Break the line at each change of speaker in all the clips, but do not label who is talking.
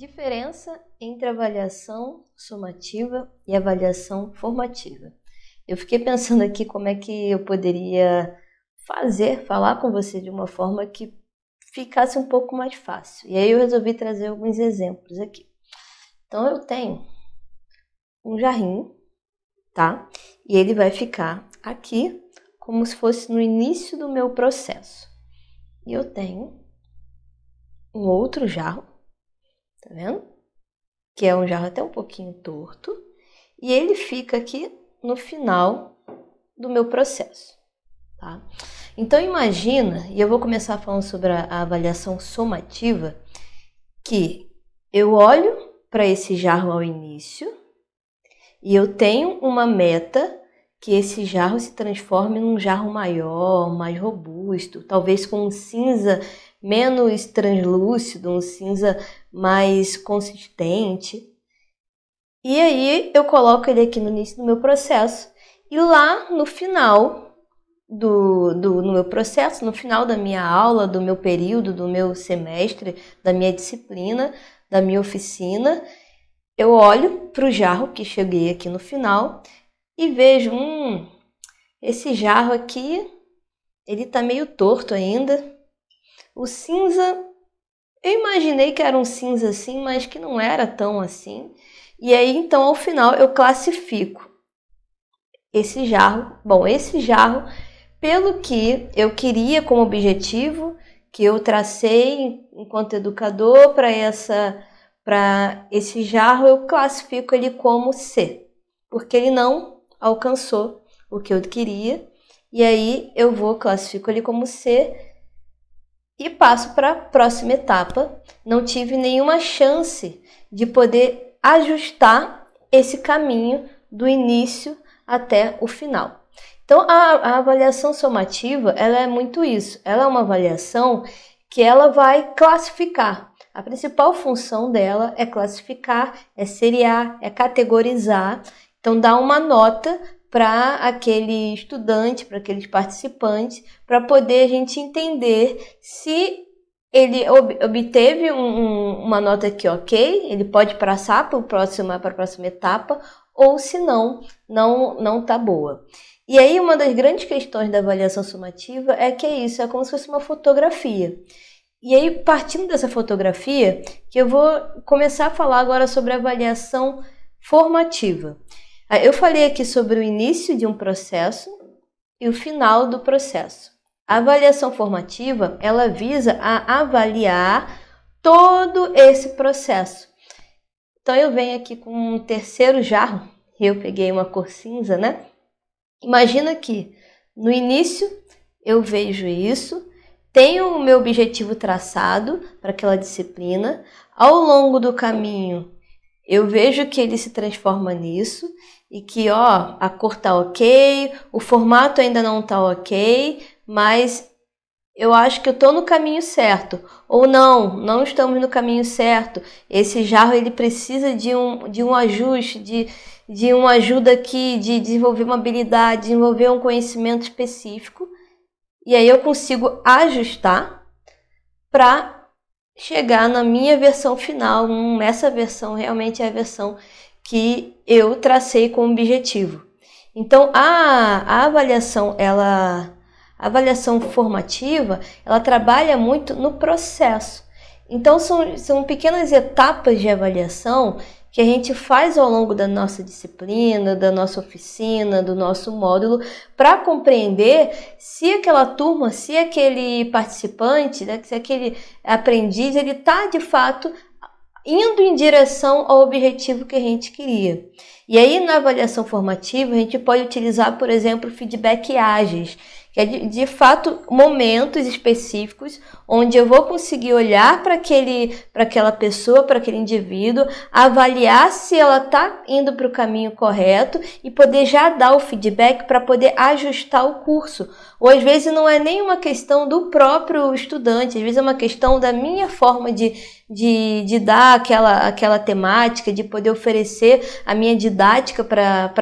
Diferença entre avaliação somativa e avaliação formativa. Eu fiquei pensando aqui como é que eu poderia fazer, falar com você de uma forma que ficasse um pouco mais fácil. E aí eu resolvi trazer alguns exemplos aqui. Então eu tenho um jarrinho, tá? E ele vai ficar aqui como se fosse no início do meu processo. E eu tenho um outro jarro Tá vendo? Que é um jarro até um pouquinho torto. E ele fica aqui no final do meu processo, tá? Então imagina, e eu vou começar falando sobre a, a avaliação somativa, que eu olho para esse jarro ao início e eu tenho uma meta que esse jarro se transforme num jarro maior, mais robusto, talvez com um cinza menos translúcido, um cinza mais consistente. E aí eu coloco ele aqui no início do meu processo. E lá no final do, do no meu processo, no final da minha aula, do meu período, do meu semestre, da minha disciplina, da minha oficina, eu olho para o jarro que cheguei aqui no final e vejo, hum, esse jarro aqui, ele tá meio torto ainda, o cinza, eu imaginei que era um cinza assim, mas que não era tão assim. E aí, então, ao final, eu classifico esse jarro. Bom, esse jarro, pelo que eu queria como objetivo, que eu tracei enquanto educador para essa para esse jarro, eu classifico ele como C, porque ele não alcançou o que eu queria. E aí eu vou classifico ele como C e passo para a próxima etapa. Não tive nenhuma chance de poder ajustar esse caminho do início até o final. Então, a, a avaliação somativa ela é muito isso. Ela é uma avaliação que ela vai classificar a principal função dela é classificar, é seriar, é categorizar. Então, dá uma nota para aquele estudante, para aqueles participantes, para poder a gente entender se ele ob obteve um, um, uma nota que ok, ele pode passar para próximo, a próxima etapa, ou se não, não não tá boa. E aí uma das grandes questões da avaliação sumativa é que é isso, é como se fosse uma fotografia. E aí partindo dessa fotografia, que eu vou começar a falar agora sobre avaliação formativa. Ah, eu falei aqui sobre o início de um processo e o final do processo. A avaliação formativa, ela visa a avaliar todo esse processo. Então eu venho aqui com um terceiro jarro, eu peguei uma cor cinza, né? Imagina que no início eu vejo isso, tenho o meu objetivo traçado para aquela disciplina, ao longo do caminho eu vejo que ele se transforma nisso e que, ó, a cor tá ok, o formato ainda não tá ok, mas eu acho que eu tô no caminho certo. Ou não, não estamos no caminho certo. Esse jarro ele precisa de um, de um ajuste, de, de uma ajuda aqui, de desenvolver uma habilidade, desenvolver um conhecimento específico. E aí eu consigo ajustar para chegar na minha versão final. essa versão realmente é a versão que eu tracei como objetivo. Então a, a avaliação ela a avaliação formativa ela trabalha muito no processo. Então são, são pequenas etapas de avaliação que a gente faz ao longo da nossa disciplina, da nossa oficina, do nosso módulo, para compreender se aquela turma, se aquele participante, né, se aquele aprendiz, ele está de fato indo em direção ao objetivo que a gente queria. E aí, na avaliação formativa, a gente pode utilizar, por exemplo, feedback ágeis, que é de, de fato momentos específicos onde eu vou conseguir olhar para aquele, para aquela pessoa, para aquele indivíduo, avaliar se ela está indo para o caminho correto e poder já dar o feedback para poder ajustar o curso. Ou às vezes não é nenhuma questão do próprio estudante, às vezes é uma questão da minha forma de, de, de dar aquela, aquela temática, de poder oferecer a minha didática para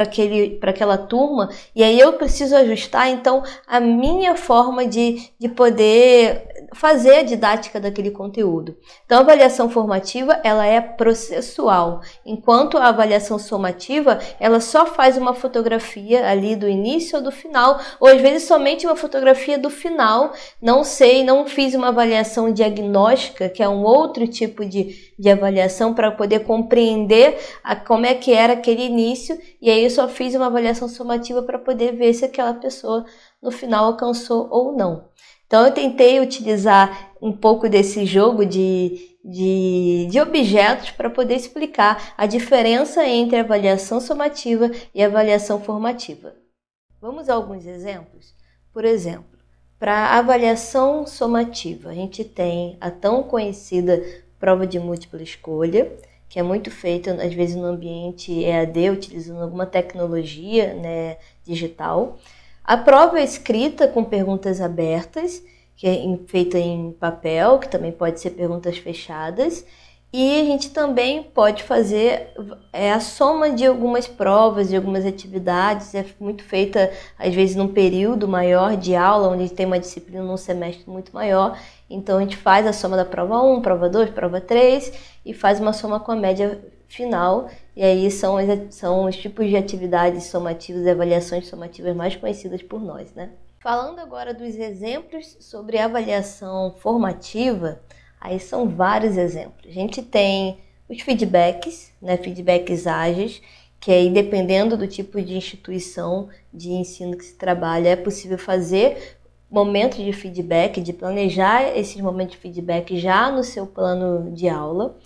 aquela turma, e aí eu preciso ajustar, então a minha forma de, de poder fazer a didática daquele conteúdo. Então, a avaliação formativa ela é processual, enquanto a avaliação somativa ela só faz uma fotografia ali do início ou do final, ou às vezes somente uma fotografia do final. Não sei, não fiz uma avaliação diagnóstica, que é um outro tipo de, de avaliação para poder compreender a, como é que era aquele início, e aí eu só fiz uma avaliação somativa para poder ver se aquela pessoa no final alcançou ou não. Então eu tentei utilizar um pouco desse jogo de, de, de objetos para poder explicar a diferença entre avaliação somativa e avaliação formativa. Vamos a alguns exemplos? Por exemplo, para avaliação somativa, a gente tem a tão conhecida prova de múltipla escolha, que é muito feita às vezes no ambiente EAD, utilizando alguma tecnologia né, digital. A prova é escrita com perguntas abertas, que é feita em papel, que também pode ser perguntas fechadas. E a gente também pode fazer é, a soma de algumas provas, de algumas atividades, é muito feita às vezes num período maior de aula, onde tem uma disciplina num semestre muito maior. Então a gente faz a soma da prova 1, prova 2, prova 3 e faz uma soma com a média final, e aí são, os são os tipos de atividades somativas e avaliações somativas mais conhecidas por nós, né? Falando agora dos exemplos sobre avaliação formativa, aí são vários exemplos. A gente tem os feedbacks, né, feedbacks ágeis, que aí dependendo do tipo de instituição de ensino que se trabalha, é possível fazer momentos de feedback, de planejar esses momentos de feedback já no seu plano de aula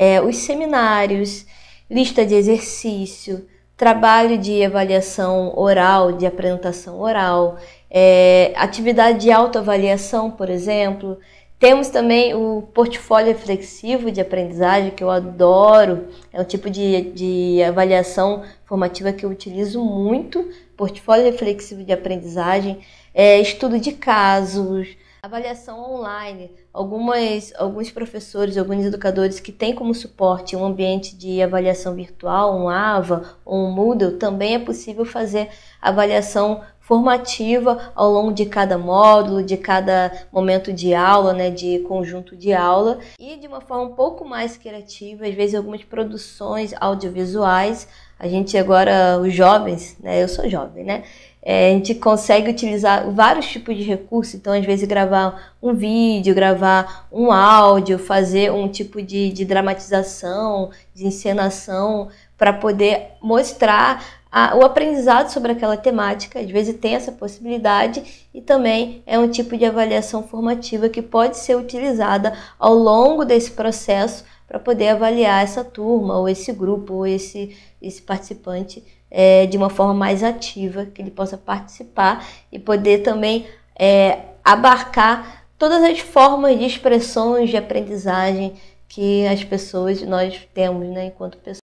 é, os seminários, lista de exercício, trabalho de avaliação oral, de apresentação oral, é, atividade de autoavaliação, por exemplo. Temos também o portfólio reflexivo de aprendizagem, que eu adoro, é um tipo de, de avaliação formativa que eu utilizo muito. Portfólio reflexivo de aprendizagem, é, estudo de casos, avaliação online. Algumas, alguns professores, alguns educadores que têm como suporte um ambiente de avaliação virtual, um AVA ou um Moodle, também é possível fazer avaliação formativa ao longo de cada módulo, de cada momento de aula, né, de conjunto de aula, e de uma forma um pouco mais criativa, às vezes algumas produções audiovisuais a gente agora, os jovens, né? Eu sou jovem, né? É, a gente consegue utilizar vários tipos de recursos, então às vezes gravar um vídeo, gravar um áudio, fazer um tipo de, de dramatização, de encenação, para poder mostrar a, o aprendizado sobre aquela temática, às vezes tem essa possibilidade, e também é um tipo de avaliação formativa que pode ser utilizada ao longo desse processo para poder avaliar essa turma, ou esse grupo, ou esse, esse participante é, de uma forma mais ativa, que ele possa participar e poder também é, abarcar todas as formas de expressões de aprendizagem que as pessoas, nós temos né, enquanto pessoas.